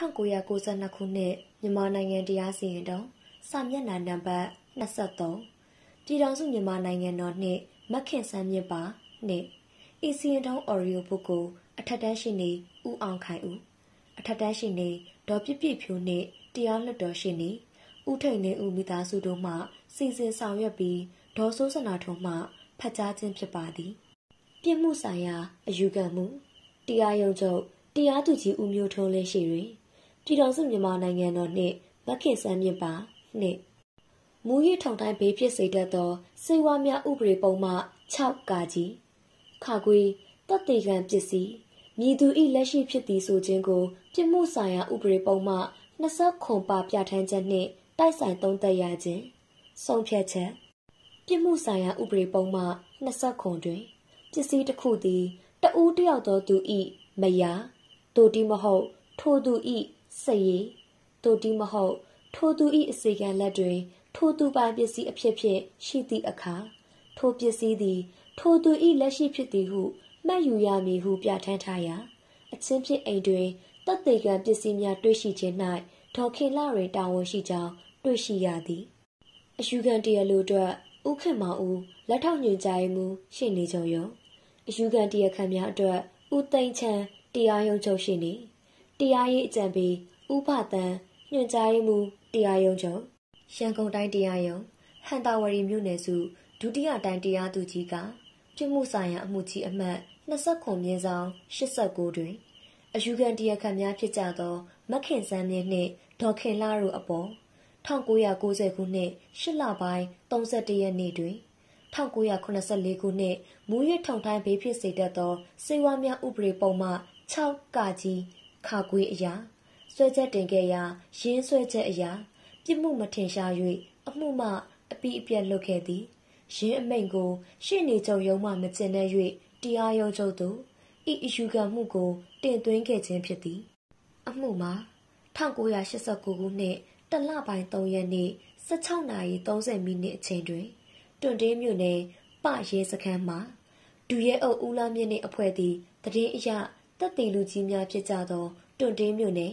1992ခုနှစ်မြန်မာနိုင်ငံတရားစီရင်တော်စာမျက်နှာနံပါတ်23ပြည်တော်စုမြန်မာနိုင်ငံတော်နှင့်မခင်ဆန်းမြင့်ပါနှင့်အီစီရင်တော် Oreo ဘုတ်ကို အထက်တန်းရှိနေဦးအောင်ခိုင်ဦးအထက်တန်းရှိနေဒေါ်ပြပြဖြိုးနှင့်တရားလွှတ်တော်ရှိနေဦးထိန်နေဦးမိသားစုတို့မှစီစဉ်ဆောင်ရွက်ပြီးဒေါ်စိုးစနာထုံမှဖတ်ကြားခြင်းဖြစ်ပါသည် ပြစ်မှုဆိုင်ရာအယူခံမှုတရားရုံးချုပ်တရားသူကြီးဦးမျိုးထွန်းလင်းရှိတွင်ပြည်တော်စုမြန်မာနိုင်ငံတော်နှင့်မခင်စံမြင့်ပါနှင့်မူရထောင်တိုင်းဘေးဖြစ်စေတတ်သော စေဝါများဥပဒေပုံမှ6ကာကြီးခါခွေတပ်တေခံပစ္စည်းမြည်သူဤလက်ရှိဖြစ်သည်ဆိုခြင်းကိုပြစ်မှုဆိုင်ရာဥပဒေပုံမှ20ခုပါပြဋ္ဌာန်းချက်နှင့်တိုက်ဆိုင်သုံးသပ်ရခြင်းဆုံးဖြတ်ချက်ပြစ်မှုဆိုင်ရာဥပဒေပုံမှ20ခုတွင်ပစ္စည်းတစ်ခုသည် တဦးတယောက်သောသူဤမယားတို့တိမဟုတ်ထိုသူဤစိတ်ရည်တို့တီးမဟုတ် ထိုသူ၏အစီကံလက်တွင်ထိုသူပိုင်ပစ္စည်းအဖြစ်ဖြင့်ရှိသည့်အခါထိုပစ္စည်းသည် ထိုသူ၏လက်ရှိဖြစ်သည်ဟုမှတ်ယူရမည်ဟုပြဋ္ဌာန်းထားရာအချင်းဖြစ်အိမ်တွင်တပ်သေးကံပစ္စည်းများတွေ့ရှိခြင်း၌ဒေါခင်လာတွင်တာဝန်ရှိကြောင်းတွေ့ရှိရသည်အယူခံတရားလိုအတွက်ဥခင်မောင်ဦးလက်ထောက်ညွှန်ကြားမှုရှိနေကြုံရောအယူခံတရားခံများအတွက်ဥသိမ့်ချံတရားရုံးချုပ်ရှိနေ၏တရားရေးအကြံပေး ဥပသံညွှန်ကြားရေးမှူးတရားရုံးချုပ်ရန်ကုန်တိုင်းတရားရုံးဟန်တာဝရီမြို့နယ်စုဒုတိယတိုင်းတရားသူကြီးကပြစ်မှုဆိုင်ရာအမှုကြီးအမှတ်29မြင်းဆောင်89တွင်အယူခံတရားခံများဖြစ်ကြသောမခင်စန်းမြင့်နှင့်ဒေါ်ခင်လာတို့အပေါ်1990ခုနှစ်8လပိုင်း31ရက်နေ့တွင်1984ခုနှစ်မူရထုံထိုင်းဘေးဖြစ်စေတတ်သောစေဝါများဥပဒေပုံမှ6ကကြီးခါကွေးအရာဆွဲချက်တင်ခဲ့ရာရင်းဆွဲချက်အရာပြစ်မှုမထင်ရှား၍အမှုမှအပိအပြတ်လွတ်ခဲ့သည်ရင်းအမိန်ကို ရှေ့နေချုပ်ရုံးမှမကျင်တဲ့၍တရားရုံးချုပ်သို့ဤအယူခံမှုကို တင်သွင်းခဲ့ခြင်းဖြစ်သည် အမှုမှာ1989ခုနှစ်တလပိုင်း3ရက်နေ့16နာရီ30မိနစ်အချိန်တွင် တွန်တေးမြို့နယ်ပရဲစခန်းမှာဒူရဲအုပ်ဦးလာမြင့်နှင့်အဖွဲ့သည်တရင်အရတက်သေးလူကြီးများဖြစ်ကြသောတွန့်တင်းမြို့နယ်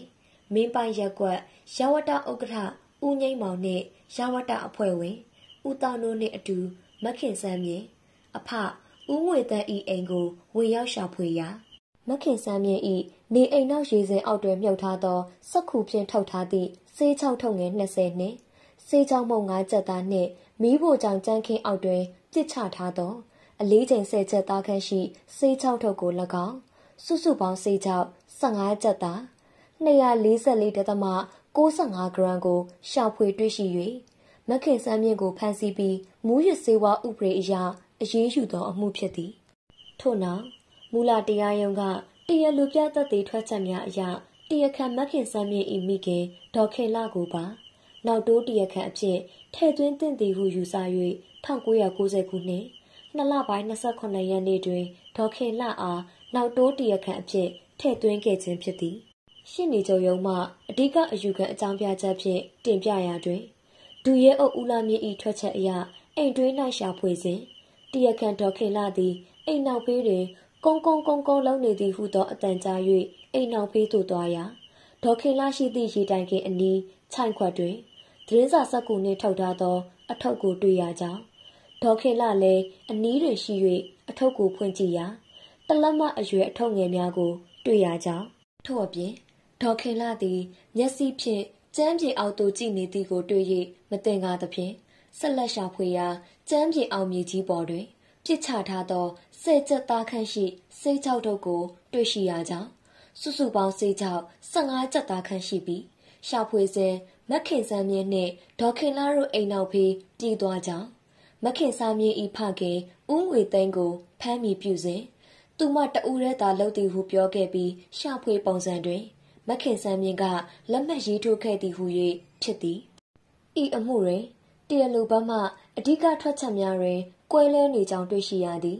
မင်းပိုင်ရက်ကွက်ရဝတဥက္ကဋ္ဌဦးငိမ့်မောင်နှင့်ရဝတအဖွဲ့ဝင်ဦးတောင်တို့နှင့်အတူမခင်ဆန်းမြင့်အဖဦးငွေသက်ဤအိမ်ကိုဝင်ရောက်ရှာဖွေရာ မခင်ဆန်းမြင့်ဤနေအိမ်နောက်ရေစင်အောက်တွင် မြုပ်ထားသောစက်ခုဖြင့်ထုတ်ထားသည့်စေးချောက်ထုံငယ်20နှင့်စေးချောက်မုံ9ကျက်သားနှင့်မီးဖို့ကြောင့်ကြမ်းခင်းအောက်တွင်ပြစ်ချထားသောအလေးချိန်10ကျက်သားခန့်ရှိ စေးချောက်ထုပ်ကို၎င်းစုစုပေါင်းစိတ်ချောက်15ကြက်သား244.65ဂရမ်ကိုရှာဖွေတွေ့ရှိ၍မခင်စမ်းမြင့်ကိုဖမ်းဆီးပြီးမူးယစ်ဆေးဝါးဥပဒေအရအရေးယူသောအမှုဖြစ်သည်ထို့နောက်မူလတရားရုံးကတရားလူပြသက်သေထွက်ချက်များအရတရားခံမခင်စမ်းမြင့်ဤမိခင်ဒေါ်ခင်လကိုပါ နောက်တိုးတရားခံအဖြစ်ထည့်သွင်းတင်သည်ဟုယူဆ၍1990ခုနှစ်နှစ်လပိုင်း28ရက်နေ့တွင်ဒေါခင်လအားနောက်တိုးတရားခံအဖြစ်ထည့်သွင်းခဲ့ခြင်းဖြစ်သည်ရှင်းနေကြုံရုံမှအဓိကအယူခံအကြောင်းပြချက်ဖြင့်တင်ပြရာတွင်ဒူရဲအုပ်ဦးလာမြင့်၏ထွက်ချက်အရအိမ်တွင်း၌ရှာဖွေစဉ်တရားခံဒေါ်ခင်လာသည် အိမ်နောက်ဖေးတွင်ကုန်းကုန်းကုန်းကုန်းလုံးနေသည်ဟုသောအတန်ကြား၍အိမ်နောက်ဖေးသို့သွားရာဒေါ်ခင်လာရှိသည့်ရေတိုင်ခင်အနီးခြိုင်ခွက်တွင်သတင်းစာစက်ကူနှင့်ထောက်ထားသော အထုပ်ကိုတွေ့ရကြောင်းဒေါ်ခင်လာလည်းအနီးတွင်ရှိ၍အထုပ်ကိုဖွင့်ကြည့်ရာတလက်မအရွယ်အထုပ်ငယ်များကိုတွေ့ရကြောင်းထို့အပြင်ဒေါခင်လာသည် မျက်စိဖြင့်ကျမ်းပြင်အောက်သို့ကြည့်နေသည်ကိုတွေ့၍မသင်ကားသဖြင့်ဆက်လက်ရှာဖွေရာကျမ်းပြင်အောင်မြေကြီးပေါ်တွင်ပြစ်ချထားသောဆဲကျက်သားခန့်ရှိစိတ်ချောက်တို့ကိုတွေ့ရှိရကြောင်းစုစုပေါင်းစိတ်ချောက်15ကျက်သားခန့်ရှိပြီးရှာဖွေစဉ်မခင်စံမြင့်နှင့်ဒေါခင်လာတို့အိမ်နောက်ဖေးပြေးသွားကြောင်းမခင်စံမြင့်ဤဖခင်ဦးငွေသိန်းကိုဖမ်းမိပြုစဉ်သူမတူရဲသာလှုပ်သည်ဟုပြောခဲ့ပြီးရှာဖွေပုံစံတွင်မခင်ဆန်းမြင့်ကလက်မှတ်ရေးထိုးခဲ့သည်ဟု၍ဖြစ်သည်ဤအမှုတွင်တရားလူဘက်မှအဓိကထွက်ချက်များတွင်ကွဲလဲနေကြောင်းတွေ့ရှိရသည်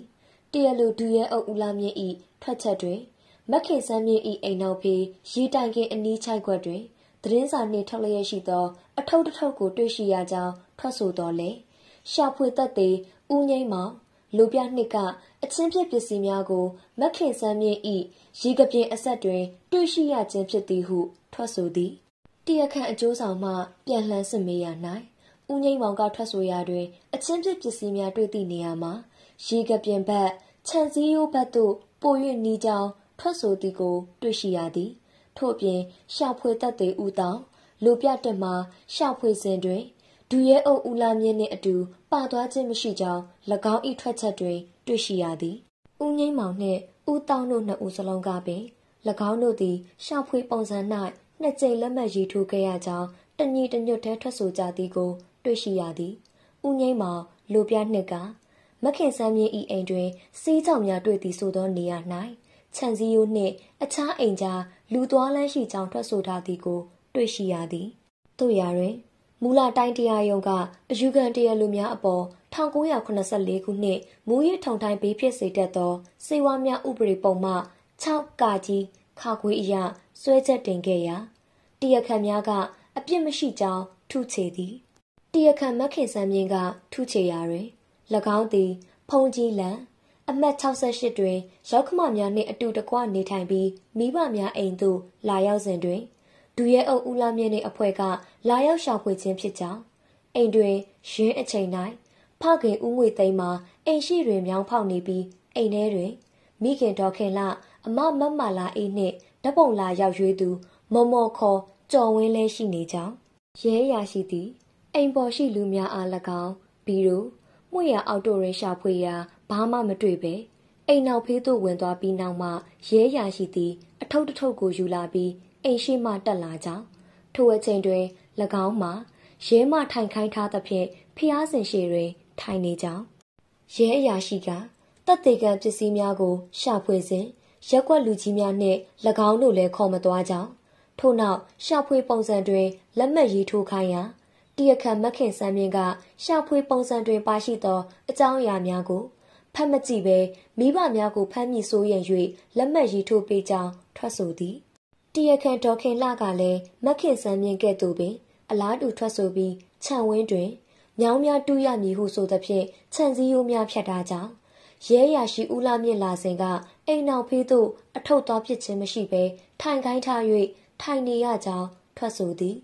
တရားလူဒူရဲအုပ်ဦးလာမြင့်ဤထွက်ချက်တွင်မခင်ဆန်းမြင့်ဤအိမ်နောက်ဖေးရေတိုင်ကင်းအနီးချိုက်ခွက်တွင်သတင်းစာနှင့်ထုတ်လျက်ရှိသော အထုပ်တထုပ်ကို တွေ့ရှိရကြောင်းထွက်ဆိုတော်လဲရှာဖွေတတ်သည်ဦးငိမ့်မောင်လူပြနှစ်ကအချင်းဖြစ်ပစ္စည်းများကိုမခင်ဆန်းမြင့်၏ရေကပြင်းအဆက်တွင် တွေ့ရှိရခြင်းဖြစ်သည်ဟုထွက်ဆိုသည်တရားခံအကျိုးဆောင်မှ ပြန်လှန်စစ်မေးရ၌ဦးငိမ့်မောင်ကထွက်ဆိုရာတွင် အချင်းဖြစ်ပစ္စည်းများတွေ့သည့်နေရာမှာရေကပြင်းဘက်ခြံစည်းရိုးဘက်သို့ပို၍နီးကြောင်းထွက်ဆိုသည်ကိုတွေ့ရှိရသည်ထို့ပြင်ရှာဖွေတတ်သည်ဦးတောင်လူပြတက်မှ ရှာဖွေစဉ်တွင်ဒူရဲအုပ်ဦးလာမြင့်နှင့်အတူပါသွားခြင်းမရှိကြောင်း၎င်း၏ထွက်ချက်တွင်တွေ့ရှိရသည်။ဦးငိမ့်မောင်နှင့်ဦးတောင်းတို့နှစ်ဦးစလုံးကပင်၎င်းတို့သည်ရှာဖွေပုံစံ၌နှစ်ကြိမ်လက်မှတ်ရေးထိုးခဲ့ရကြောင်းတညီတညွတ်တည်းထွက်ဆိုကြသည်ကိုတွေ့ရှိရသည်။ဦးငိမ့်မောင်လူပြနှစ်ကမခင်ဆန်းမြင့်၏အိမ်တွင်စီးကြောင်များတွေ့သည်ဆိုသောနေရာ၌ခြံစည်းရိုးနှင့် အခြားအိမ်ကြားလူသွားလမ်းရှိကြောင်းထွက်ဆိုထားသည်ကို တွေ့ရှိရသည်။တို့ရာတွင်မူလတိုင်းတရားရုံးကအယူခံတရားလူများအပေါ်1984ခုနှစ်မူရထုံတိုင်းဘေးဖြစ်စေတတ်သော စေဝါများဥပဒေပုံမှ6ကကြီးခါခွေအရစွဲချက်တင်ခဲ့ရာတရားခံများကအပြစ်မရှိကြောင်းထုချေသည်တရားခံမခင်စံမြင့်ကထုချေရာတွင်၎င်းသည် ဖုန်ကြီးလန်အမှတ်68တွင်ရောက်ခမများနှင့်အတူတကွနေထိုင်ပြီးမိဘများအိမ်သို့လာရောက်စဉ်တွင်ဒူရဲအုပ်ဦးလာမြင့်ရဲ့အဖွဲ့ကလာရောက်ရှာဖွေခြင်းဖြစ်ကြောင်းအိမ်တွင်ရင်းအချိန်တိုင်းဖခင်ဦးငွေသိမ်းမှာ အိမ်ရှိတွင်မြောင်းဖောက်နေပြီးအိမ်ထဲတွင်မိခင်တော်ခင်လအမမမလာအေးနှင့်ဓပုံလာရောက်ရွေးသူမော်မော်ခေါ်ကြော်ဝင်းလဲရှိနေကြောင်းရဲရာရှိသည် အိမ်ပေါ်ရှိလူများအား၎င်းဘီရိုမှုရအောက်တိုရင်ရှာဖွေရာဘာမှမတွေ့ပဲအိမ်နောက်ဖေးသို့ဝင်သွားပြီးနောက်မှရဲရာရှိသည် အထုပ်တထုပ်ကိုယူလာပြီးအိမ်ရှိမှတက်လာကြထိုအချိန်တွင်၎င်းမှာရဲမှထိုင်ခိုင်းထားသဖြင့်ဖျားစင်ရှည်တွင်ထိုင်နေကြရဲအရာရှိကတပ်သေးကံပစ္စည်းများကိုရှာဖွေစဉ်ရက်ွက်လူကြီးများနှင့်၎င်းတို့လည်းခေါ်မသွားကြထို့နောက်ရှာဖွေပုံစံတွင်လက်မှတ်ရေးထိုးခိုင်းရာတရခန်မခင်စံမြင့်ကရှာဖွေ ပုံစံတွင်ပါရှိသောအကြောင်းအရာများကိုဖတ်မကြည့်ဘဲမိဘများကိုဖမ်းမိဆိုရင်၍လက်မှတ်ရေးထိုးပေးကြောင်းထွက်ဆိုသည်တရားခံဒေါခင်လကလည်းမခင်စံမြင့်ကဲ့သို့ပင်အလားတူထွက်ဆိုပြီးခြံဝင်းတွင်မြောင်းများတူးရမည်ဟုဆိုသဖြင့်ခြံစည်းရိုးများဖြတ်တာကြောင့်ရဲရရှိဦးလာမြင့်လာစဉ်ကအိမ်နောက်ဖေးသို့ အထုတ်သွားဖြစ်ခြင်းမရှိဘဲထိုင်ခိုင်းထား၍ထိုင်နေရကြောင်းထွက်ဆိုသည်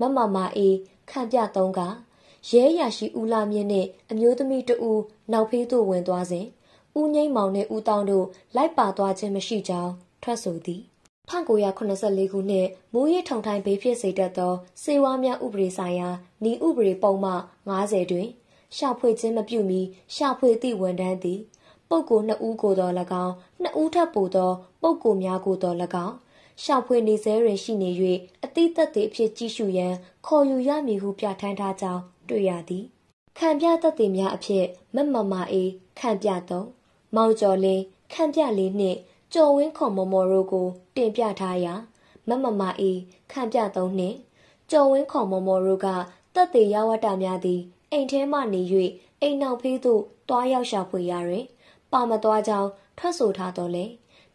မမမအေးခံပြသုံးကရဲရရှိဦးလာမြင့်နှင့်အမျိုးသမီးတဦးနောက်ဖေးသို့ဝင်သွားစဉ်ဦးငိမ့်မောင်နှင့်ဦးတောင်းတို့လိုက်ပါသွားခြင်းမရှိကြောင်းထွက်ဆိုသည်1984ခုနှစ်မူရစ်ထုံထိုင်းဘေးဖြစ်စေတတ်သောစေဝါများဥပဒေဆိုင်ရာဤဥပဒေပုံမှ90တွင်ရှာဖွေခြင်းမပြုမီရှာဖွေသည့်ဝန်ထမ်းသည်ပုဂ္ဂိုလ်2ဦးကိုတော်၎င်း2ဦးထပ်ပိုသောပုဂ္ဂိုလ်များကိုတော်၎င်းရှာဖွေနေဆဲတွင်ရှိနေ၍အတိသက်သေအဖြစ်ကြည့်ရှုရန် ခေါ်ယူရမည်ဟုပြဋ္ဌာန်းထားကြောင်းတွေ့ရသည် ခံပြသက်သေများအဖြစ်မမမအေးခံပြသုံးမောင်ကျော်လင်းခံပြလေးနှင့်ကျော်ဝင်းခွန်မော်မော်တို့ကိုတင်ပြထားရာ မမမအေးခံပြသုံးနှင့်ကျော်ဝင်းခွန်မော်မော်တို့ကတပ်သေးရဝတ္တများသည်အိမ်ထဲမှနေ၍အိမ်နောက်ဖေးသို့တွားရောက်ရှာဖွေရာတွင်ပါမသွားကြောင်းထွက်ဆိုထားတော်လဲ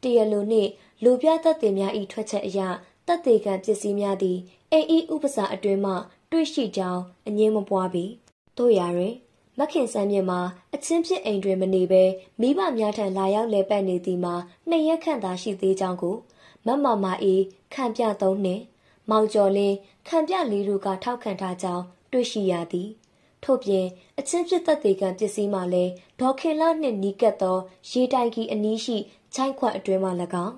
တရလူနှင့်လူပြတပ်သေးများ၏ထွက်ချက်အရတပ်သေးကံပစ္စည်းများသည်အိမ်ဤဥပစာအတွင်မှတွေ့ရှိကြောင်းအငြင်းမပွားပေတို့ရာတွင်မခင်စမ်းမြင့်မှာအချင်းဖြစ်အိမ်တွင်မနေဘဲမိဘများထံလာရောက်လဲပတ်နေသည်မှာနှစ်ရက်ခန့်သာရှိသေးကြောင်းကိုမမမအေးခံပြသုံးနှင့်မောင်ကျော်လင်းခံပြလေးတို့ကထောက်ခံထားကြောင်းတွေ့ရှိရသည်ထို့ပြင်အချင်းဖြစ်သက်သေးကံပစ္စည်းမှာလည်းဒေါ်ခင်လနှင့်နီးကပ်သောရေတိုင်ကီအနီးရှိချိုင်းခွန်အတွင်မှ၎င်း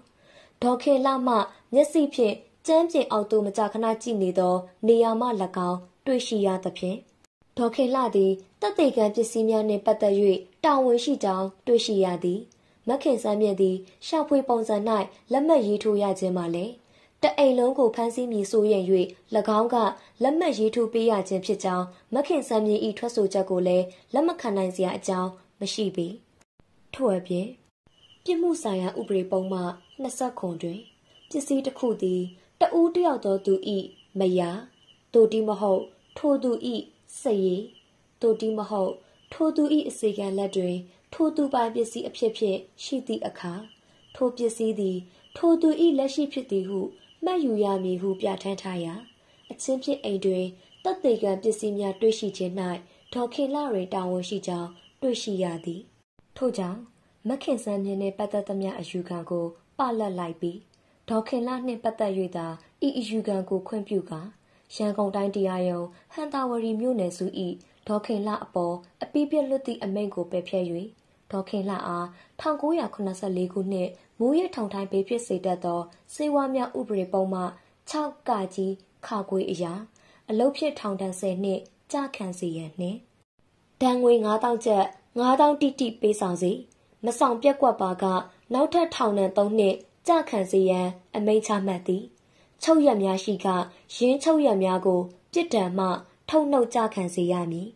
ဒေါ်ခင်လမှမျက်စိဖြင့်ကျမ်းပြင်အောက်သို့မကြာခဏကြည့်နေသော နေရာမှ၎င်းတွေ့ရှိရသဖြင့်ဒေါ်ခင်လှသည်တပ်သေးကံပစ္စည်းများနှင့်ပတ်သက်၍တာဝန်ရှိကြောင်းတွေ့ရှိရသည် မခင်စမ်းမြင့်သည်ရှာဖွေပုံစံ၌လက်မှတ်ရေးထိုးရခြင်းမှာလည်းတအိမ်လုံးကိုဖမ်းဆီးမည်ဆိုရင်၍၎င်းကလက်မှတ်ရေးထိုးပေးရခြင်းဖြစ်ကြောင်းမခင်စံမြင့်၏ထွက်ဆိုချက်ကိုလည်းလက်မခံနိုင်စရာအကြောင်းမရှိပေထို့အပြင်ပြစ်မှုဆိုင်ရာဥပဒေပုံမှ20ခုတွင်ပစ္စည်းတစ်ခုသည်တဦးတယောက်သောသူ၏မယားတို့တိမဟုတ်ထိုသူ၏ဆက်ရည်တို့တီမဟုတ်ထိုသူ၏အစီကံလက်တွင်ထိုသူပိုင်ပစ္စည်းအဖြစ်ဖြင့်ရှိသည့်အခါထိုပစ္စည်းသည် ထိုသူ၏လက်ရှိဖြစ်သည်ဟုမှတ်ယူရမည်ဟုပြဋ္ဌာန်းထားရာအချင်းဖြစ်အိမ်တွင်တပ်သေးကံပစ္စည်းများတွေ့ရှိခြင်း၌ဒေါခင်လာတွင်တာဝန်ရှိကြောင်းတွေ့ရှိရသည်ထို့ကြောင့်မခင်စံမြင်နှင့်ပတ်သက်သမျှအယူခံကိုပလတ်လိုက်ပြီးဒေါခင်လာနှင့်ပတ်သက်၍သာဤအယူခံကိုခွင့်ပြုကာရန်ကုန်တိုင်းတရားရုံးဟန်တာဝရီမြို့နယ်စု၏ဒေါခင်လအပေါ်အပိပြက်လွတ်သည့်အမိန့်ကိုပယ်ဖျက်၍ဒေါခင်လအား1984ခုနှစ်မိုးရထောင်ထိုင်းပေးဖြစ်စေတတ်သော စေဝါမြဥပဒေပုံမှ6ကကြီးခါခွေအရာ အလုတ်ဖြစ်ထောင်ဒဏ်10နှစ်ကြာခံစီရန်နှင့်ဒဏ်ငွေ9000ကျပ်9000တိတိပေးဆောင်စီမဆောင်ပြက်ကွက်ပါကနောက်ထပ်ထောင်ဒဏ်3နှစ်ကြာခံစီရန်အမိန့်ချမှတ်သည်။ချုပ်ရက်များရှိကယင်းချုပ်ရက်များကိုပြစ်ဒဏ်မှထုတ်နှုတ်ကြခံစေရမည်